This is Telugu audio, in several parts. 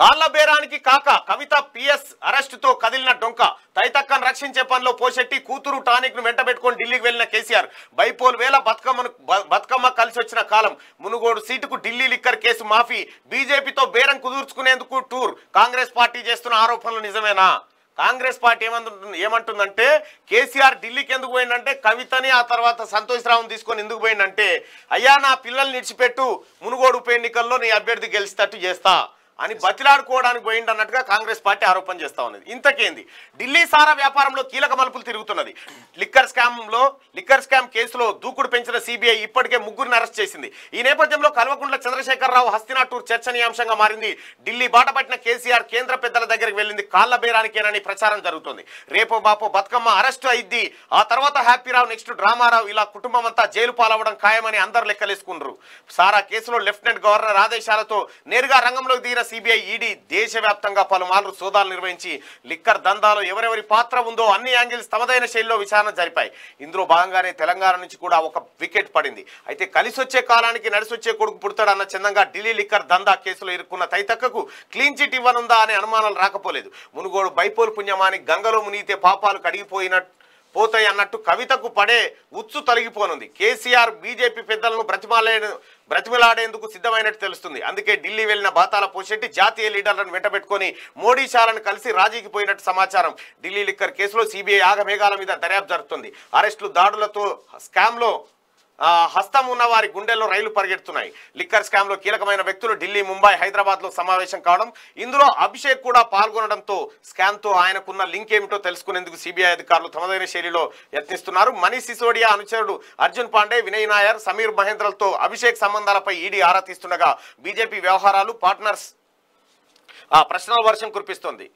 కాళ్ల బేరానికి కాక కవిత పిఎస్ అరెస్ట్ తో కదిలిన డొంక తైతక్కను రక్షించే పనిలో పోషెట్టి కూతురు టానిక్ ను వెంట పెట్టుకుని ఢిల్లీకి వెళ్లిన కేసీఆర్ బైపోల్ వేల బతుకమ్మను బతుకమ్మ కలిసి వచ్చిన కాలం మునుగోడు సీటుకు ఢిల్లీ లిక్కర్ కేసు మాఫీ బీజేపీతో బేరం కుదుర్చుకునేందుకు టూర్ కాంగ్రెస్ పార్టీ చేస్తున్న ఆరోపణలు నిజమేనా కాంగ్రెస్ పార్టీ ఏమంటుంది ఏమంటుందంటే కేసీఆర్ ఢిల్లీకి ఎందుకు పోయిందంటే కవితని ఆ తర్వాత సంతోష్ రావును తీసుకొని ఎందుకు పోయిందంటే అయ్యా నా పిల్లల్ని నిడిచిపెట్టు మునుగోడు ఉప ఎన్నికల్లో నీ అభ్యర్థి గెలిచేటట్టు చేస్తా అని బతిలాడుకోవడానికి పోయింది అన్నట్టుగా కాంగ్రెస్ పార్టీ ఆరోపణ చేస్తా ఉన్నది ఇంతకేంది ఢిల్లీ సారా వ్యాపారంలో కీలక మలుపులు తిరుగుతున్నది లిక్కర్ స్కామ్లో లిక్కర్ స్కామ్ కేసులో దూకుడు పెంచిన సిబిఐ ఇప్పటికే ముగ్గురిని అరెస్ట్ చేసింది ఈ నేపథ్యంలో కల్వకుంట్ల చంద్రశేఖరరావు హస్తినా టూర్ చర్చనీయాంశంగా మారింది ఢిల్లీ బాట పట్టిన కేసీఆర్ కేంద్ర పెద్దల దగ్గరికి వెళ్ళింది కాళ్ళ బేరానికేనని ప్రచారం జరుగుతుంది రేపో బాపో బతుకమ్మ అరెస్ట్ అయింది ఆ తర్వాత హ్యాపీరావు నెక్స్ట్ డ్రామారావు ఇలా కుటుంబం అంతా జైలు పాలవడం ఖాయమని అందరు లెక్కలేసుకున్నారు సారా కేసులో లెఫ్టినెంట్ గవర్నర్ ఆదేశాలతో నేరుగా రంగంలోకి దిగిన సిబిఐ ఈడీ దేశవ్యాప్తంగా పలుమార్లు సోదాలు నిర్వహించి లిక్కర్ దందాలో ఎవరెవరి పాత్ర ఉందో అన్ని యాంగిల్స్ తమదైన శైలిలో విచారణ జరిపాయి ఇందులో భాగంగానే తెలంగాణ నుంచి కూడా ఒక వికెట్ పడింది అయితే కలిసొచ్చే కాలానికి నడిసొచ్చే కొడుకు పుడతాడన్న చందంగా ఢిల్లీ లిక్కర్ దందా కేసులో ఇరుక్కున్న తైతక్కకు క్లీన్ చిట్ ఇవ్వనుందా అనే అనుమానాలు రాకపోలేదు మునుగోడు బైపోల్ పుణ్యమాని గంగలో మునిగితే పాపాలు కడిగిపోయినట్టు పోతాయి అన్నట్టు కవితకు పడే ఉత్సు తొలగిపోనుంది కేసీఆర్ బీజేపీ పెద్దలను బ్రతిమాలే బ్రతిమలాడేందుకు సిద్ధమైనట్టు తెలుస్తుంది అందుకే ఢిల్లీ వెళ్లిన బాతాల పోషెట్టి జాతీయ లీడర్లను వెంటబెట్టుకుని మోడీ షాలను కలిసి రాజీకి పోయినట్టు సమాచారం ఢిల్లీ లిక్కర్ కేసులో సిబిఐ ఆగమేఘాల మీద దర్యాప్తు జరుగుతుంది అరెస్టులు దాడులతో స్కామ్లో హస్తం ఉన్న వారి గుండెల్లో రైలు పరిగెడుతున్నాయి లిక్కర్ స్కామ్ లో కీలకమైన వ్యక్తులు ఢిల్లీ ముంబై హైదరాబాద్లో సమావేశం కావడం ఇందులో అభిషేక్ కూడా పాల్గొనడంతో తో ఆయనకున్న లింక్ ఏమిటో తెలుసుకునేందుకు సిబిఐ అధికారులు తమదైన శైలిలో యత్నిస్తున్నారు మనీష్ సిసోడియా అనుచరుడు అర్జున్ పాండే వినయ్ నాయర్ సమీర్ మహేంద్రలతో అభిషేక్ సంబంధాలపై ఈడీ ఆరా తీస్తుండగా బీజేపీ వ్యవహారాలు పార్ట్నర్స్ ప్రశ్నల వర్షం కురిపిస్తోంది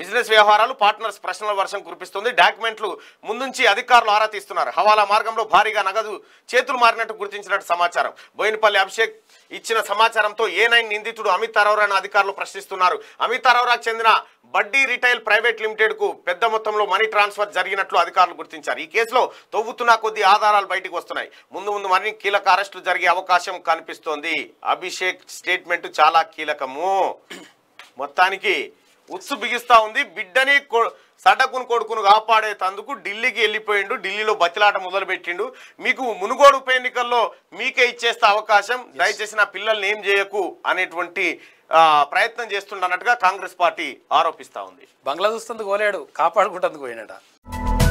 బిజినెస్ వ్యవహారాలు పార్ట్నర్స్ ప్రశ్నల వర్షం కురిపిస్తుంది డాక్యుమెంట్లు ముందుంచి అధికారులు ఆరా తీస్తున్నారు హవాలా మార్గంలో భారీగా నగదు చేతులు మారినట్టు గుర్తించినట్టు సమాచారం బోయినపల్లి అభిషేక్ ఇచ్చిన సమాచారంతో ఏ నైన్ నిందితుడు అమిత్ అరోరాను అధికారులు ప్రశ్నిస్తున్నారు అమిత్ అరోరాకు చెందిన బడ్డీ రిటైల్ ప్రైవేట్ లిమిటెడ్ కు పెద్ద మొత్తంలో మనీ ట్రాన్స్ఫర్ జరిగినట్లు అధికారులు గుర్తించారు ఈ కేసులో తవ్వుతున్న కొద్ది ఆధారాలు బయటకు వస్తున్నాయి ముందు ముందు మరిన్ని కీలక అరెస్టులు జరిగే అవకాశం కనిపిస్తోంది అభిషేక్ స్టేట్మెంట్ చాలా కీలకము మొత్తానికి ఉత్సు బిగిస్తా ఉంది బిడ్డని సటకును కొడుకును తందుకు ఢిల్లీకి వెళ్ళిపోయిండు ఢిల్లీలో బతిలాట మొదలుపెట్టిండు మీకు మునుగోడు ఉప ఎన్నికల్లో మీకే ఇచ్చేస్తే అవకాశం దయచేసి నా పిల్లల్ని ఏం చేయకు అనేటువంటి ప్రయత్నం చేస్తుండన్నట్టుగా కాంగ్రెస్ పార్టీ ఆరోపిస్తా ఉంది బంగ్లాదేశ్ తందుకు పోలేడు కాపాడుకుంటందుకు పోయినట